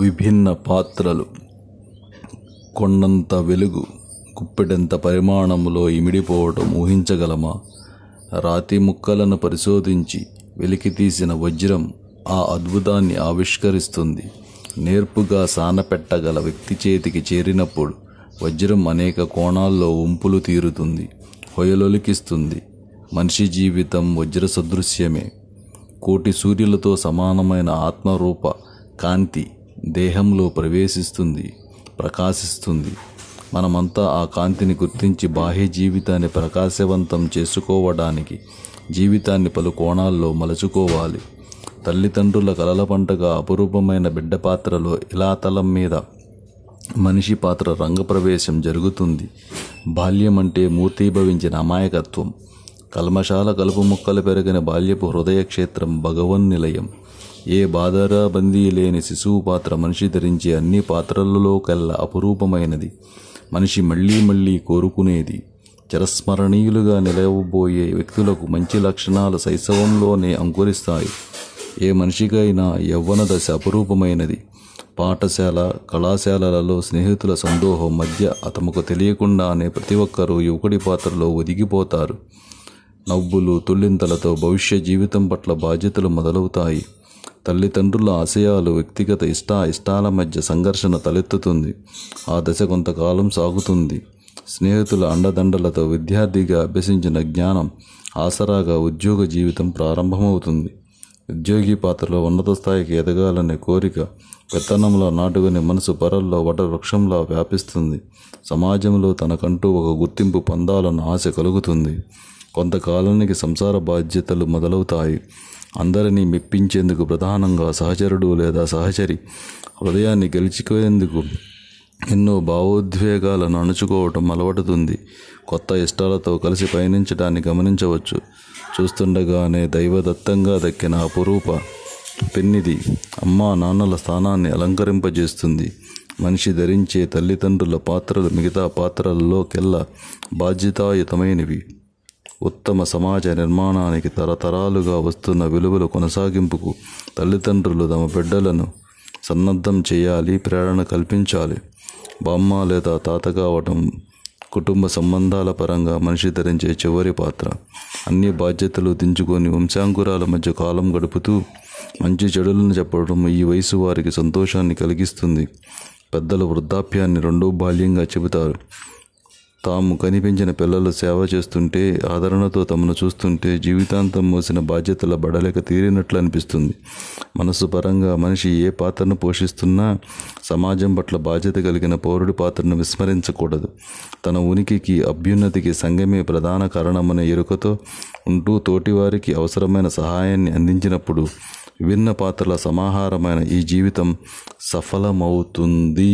విభిన్న పాత్రలు కొండంత వెలుగు కుప్పెడంత పరిమాణములో ఇమిడిపోవటం ఊహించగలమా రాతి ముక్కలను పరిశోధించి వెలికి తీసిన వజ్రం ఆ అద్భుతాన్ని ఆవిష్కరిస్తుంది నేర్పుగా సానపెట్టగల వ్యక్తి చేతికి చేరినప్పుడు వజ్రం అనేక కోణాల్లో ఉంపులు తీరుతుంది హొయలొలికిస్తుంది మనిషి జీవితం వజ్ర సదృశ్యమే కోటి సూర్యులతో సమానమైన ఆత్మరూప కాంతి దేహంలో ప్రవేశిస్తుంది ప్రకాశిస్తుంది మనమంతా ఆ కాంతిని గుర్తించి బాహ్య జీవితాన్ని ప్రకాశవంతం చేసుకోవడానికి జీవితాన్ని పలు కోణాల్లో మలుచుకోవాలి తల్లిదండ్రుల కలల పంటగా అపురూపమైన బిడ్డ పాత్రలో ఇలా తలం మీద మనిషి పాత్ర రంగప్రవేశం జరుగుతుంది బాల్యం అంటే మూర్తిభవించిన అమాయకత్వం కల్మశాల కలుపు ముక్కలు పెరిగిన బాల్యపు హృదయ క్షేత్రం భగవన్ నిలయం ఏ బాధారా బందీ లేని శిశువు పాత్ర మనిషి ధరించే అన్ని పాత్రలలో కల్లా అపురూపమైనది మనిషి మళ్ళీ మళ్ళీ కోరుకునేది చిరస్మరణీయులుగా నిలవబోయే వ్యక్తులకు మంచి లక్షణాలు శైశవంలోనే అంకురిస్తాయి ఏ మనిషికైనా యవ్వన దశ అపురూపమైనది పాఠశాల కళాశాలలలో స్నేహితుల సందోహం మధ్య అతముకు తెలియకుండానే ప్రతి ఒక్కరూ యువకుడి పాత్రలో ఒదిగిపోతారు నవ్వులు తుల్లింతలతో భవిష్య జీవితం పట్ల బాధ్యతలు మొదలవుతాయి తల్లిదండ్రుల ఆశయాలు వ్యక్తిగత ఇష్ట ఇష్టాల మధ్య సంఘర్షణ తలెత్తుతుంది ఆ దశ కొంతకాలం సాగుతుంది స్నేహితుల అండదండలతో విద్యార్థిగా అభ్యసించిన జ్ఞానం ఆసరాగా ఉద్యోగ జీవితం ప్రారంభమవుతుంది ఉద్యోగి పాత్రలో ఉన్నత స్థాయికి ఎదగాలనే కోరిక పెత్తనంలో నాటుకుని మనసు పరల్లో వృక్షంలా వ్యాపిస్తుంది సమాజంలో తనకంటూ ఒక గుర్తింపు పొందాలన్న ఆశ కలుగుతుంది కొంతకాలానికి సంసార బాధ్యతలు మొదలవుతాయి అందరినీ మెప్పించేందుకు ప్రధానంగా సహచరుడు లేదా సహచరి హృదయాన్ని గెలుచుకునేందుకు ఎన్నో భావోద్వేగాలను అణుచుకోవటం అలవడుతుంది కొత్త ఇష్టాలతో కలిసి పయనించడాన్ని గమనించవచ్చు చూస్తుండగానే దైవదత్తంగా దక్కిన అపురూప పెన్నిది అమ్మా నాన్నల స్థానాన్ని అలంకరింపజేస్తుంది మనిషి ధరించే తల్లిదండ్రుల పాత్రలు మిగతా పాత్రలలో కెల్లా బాధ్యతాయుతమైనవి ఉత్తమ సమాజ నిర్మాణానికి తరతరాలుగా వస్తున్న విలువల కొనసాగింపుకు తల్లిదండ్రులు తమ బిడ్డలను సన్నద్ధం చేయాలి ప్రేరణ కల్పించాలి బామ్మ లేదా తాత కావటం కుటుంబ సంబంధాల పరంగా మనిషి ధరించే చివరి పాత్ర అన్ని బాధ్యతలు దించుకొని వంశాంకురాల మధ్య కాలం గడుపుతూ మంచి చెడులను చెప్పడం ఈ వయసు వారికి సంతోషాన్ని కలిగిస్తుంది పెద్దలు వృద్ధాప్యాన్ని రెండో బాల్యంగా చెబుతారు తాము కనిపించిన పిల్లలు సేవ చేస్తుంటే ఆదరణతో తమను చూస్తుంటే జీవితాంతం మోసిన బాధ్యతల బడలేక తీరినట్లు అనిపిస్తుంది మనస్సు పరంగా మనిషి ఏ పాత్రను పోషిస్తున్నా సమాజం పట్ల బాధ్యత కలిగిన పౌరుడి పాత్రను విస్మరించకూడదు తన ఉనికికి అభ్యున్నతికి సంఘమే ప్రధాన కారణమనే ఎరుకతో ఉంటూ తోటివారికి అవసరమైన సహాయాన్ని అందించినప్పుడు విభిన్న పాత్రల సమాహారమైన ఈ జీవితం సఫలమవుతుంది